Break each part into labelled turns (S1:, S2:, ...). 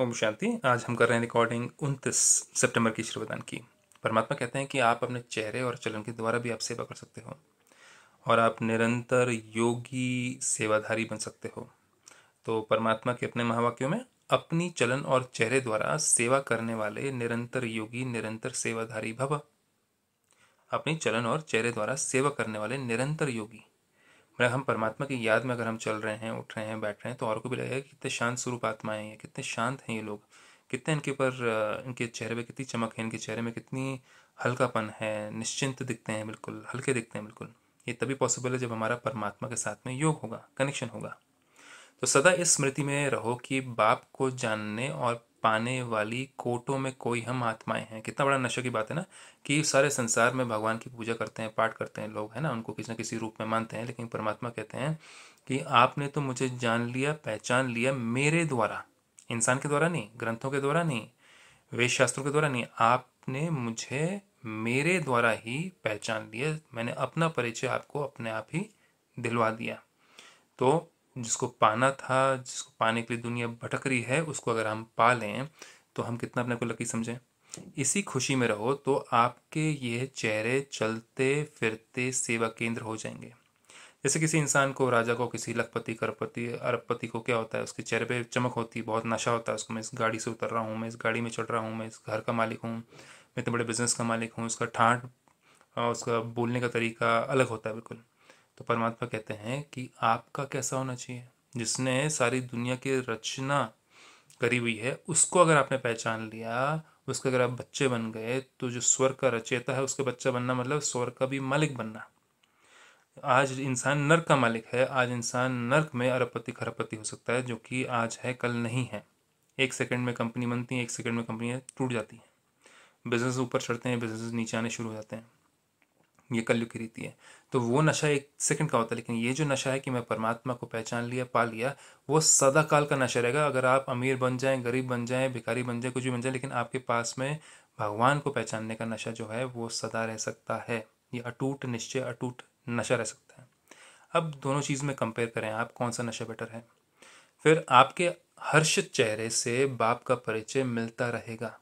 S1: ओम शांति आज हम कर रहे हैं रिकॉर्डिंग उनतीस सितंबर की श्रीवदान की परमात्मा कहते हैं कि आप अपने चेहरे और चलन के द्वारा भी आप सेवा कर सकते हो और आप निरंतर योगी सेवाधारी बन सकते हो तो परमात्मा के अपने महावाक्यों में अपनी चलन और चेहरे द्वारा सेवा करने वाले निरंतर योगी निरंतर सेवाधारी भव अपनी चलन और चेहरे द्वारा सेवा करने वाले निरंतर योगी मतलब हम परमात्मा की याद में अगर हम चल रहे हैं उठ रहे हैं बैठ रहे हैं तो और को भी लगेगा कि कितने शांत स्वरूप आत्माएँ हैं कितने शांत हैं ये लोग कितने इनके ऊपर इनके चेहरे में कितनी चमक है इनके चेहरे में कितनी हल्कापन है निश्चिंत दिखते हैं बिल्कुल हल्के दिखते हैं बिल्कुल ये तभी पॉसिबल है जब हमारा परमात्मा के साथ में योग होगा कनेक्शन होगा तो सदा इस स्मृति में रहो कि बाप को जानने और पाने वाली कोटों में कोई हम आत्माएं हैं कितना बड़ा नशे की बात है ना कि सारे संसार में भगवान की पूजा करते हैं पाठ करते हैं लोग है ना उनको किसी न किसी रूप में मानते हैं लेकिन परमात्मा कहते हैं कि आपने तो मुझे जान लिया पहचान लिया मेरे द्वारा इंसान के द्वारा नहीं ग्रंथों के द्वारा नहीं वेद शास्त्रों के द्वारा नहीं आपने मुझे मेरे द्वारा ही पहचान लिया मैंने अपना परिचय आपको अपने आप ही दिलवा दिया तो जिसको पाना था जिसको पाने के लिए दुनिया भटक रही है उसको अगर हम पा लें तो हम कितना अपने को लकी समझें इसी खुशी में रहो तो आपके ये चेहरे चलते फिरते सेवा केंद्र हो जाएंगे जैसे किसी इंसान को राजा को किसी लखपति करपति अरबपति को क्या होता है उसके चेहरे पे चमक होती है बहुत नशा होता है उसको मैं इस गाड़ी से उतर रहा हूँ मैं इस गाड़ी में चढ़ रहा हूँ मैं इस घर का मालिक हूँ मैं इतने बड़े बिजनेस का मालिक हूँ उसका ठाट उसका बोलने का तरीका अलग होता है बिल्कुल तो परमात्मा कहते हैं कि आपका कैसा होना चाहिए जिसने सारी दुनिया की रचना करी हुई है उसको अगर आपने पहचान लिया उसके अगर आप बच्चे बन गए तो जो स्वर का रचयता है उसके बच्चा बनना मतलब स्वर का भी मालिक बनना आज इंसान नर्क का मालिक है आज इंसान नर्क में अरबपति खरबपति हो सकता है जो कि आज है कल नहीं है एक सेकंड में कंपनी बनती है एक सेकंड में कंपनियाँ टूट जाती हैं बिजनेस ऊपर चढ़ते हैं बिजनेस नीचे आने शुरू हो जाते हैं ये कलयुग की रीति है तो वो नशा एक सेकंड का होता है लेकिन ये जो नशा है कि मैं परमात्मा को पहचान लिया पा लिया वो सदा काल का नशा रहेगा अगर आप अमीर बन जाएं गरीब बन जाएं भिखारी बन जाए कुछ भी बन जाए लेकिन आपके पास में भगवान को पहचानने का नशा जो है वो सदा रह सकता है ये अटूट निश्चय अटूट नशा रह सकता है अब दोनों चीज़ में कंपेयर करें आप कौन सा नशा बेटर है फिर आपके हर्षित चेहरे से बाप का परिचय मिलता रहेगा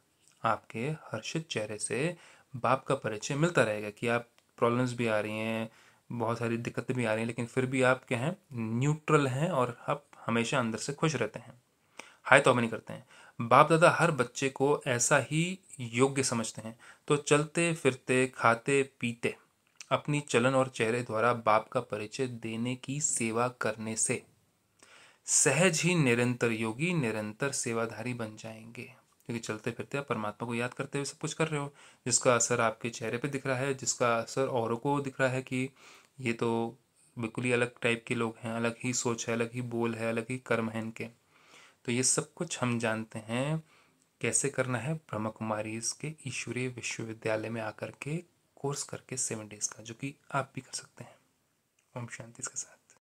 S1: आपके हर्षित चेहरे से बाप का परिचय मिलता रहेगा कि आप प्रॉब्लम्स भी आ रही हैं बहुत सारी दिक्कतें भी आ रही हैं लेकिन फिर भी आप क्या हैं न्यूट्रल हैं और आप हमेशा अंदर से खुश रहते हैं हाय तो नहीं करते हैं बाप दादा हर बच्चे को ऐसा ही योग्य समझते हैं तो चलते फिरते खाते पीते अपनी चलन और चेहरे द्वारा बाप का परिचय देने की सेवा करने से सहज ही निरंतर योगी निरंतर सेवाधारी बन जाएंगे क्योंकि चलते फिरते आप परमात्मा को याद करते हुए सब कुछ कर रहे हो जिसका असर आपके चेहरे पर दिख रहा है जिसका असर औरों को दिख रहा है कि ये तो बिल्कुल ही अलग टाइप के लोग हैं अलग ही सोच है अलग ही बोल है अलग ही कर्म है इनके तो ये सब कुछ हम जानते हैं कैसे करना है ब्रह्म कुमारी इसके ईश्वरीय विश्वविद्यालय में आकर के कोर्स करके सेवन डेज का जो कि आप भी कर सकते हैं ओम शांति इसके साथ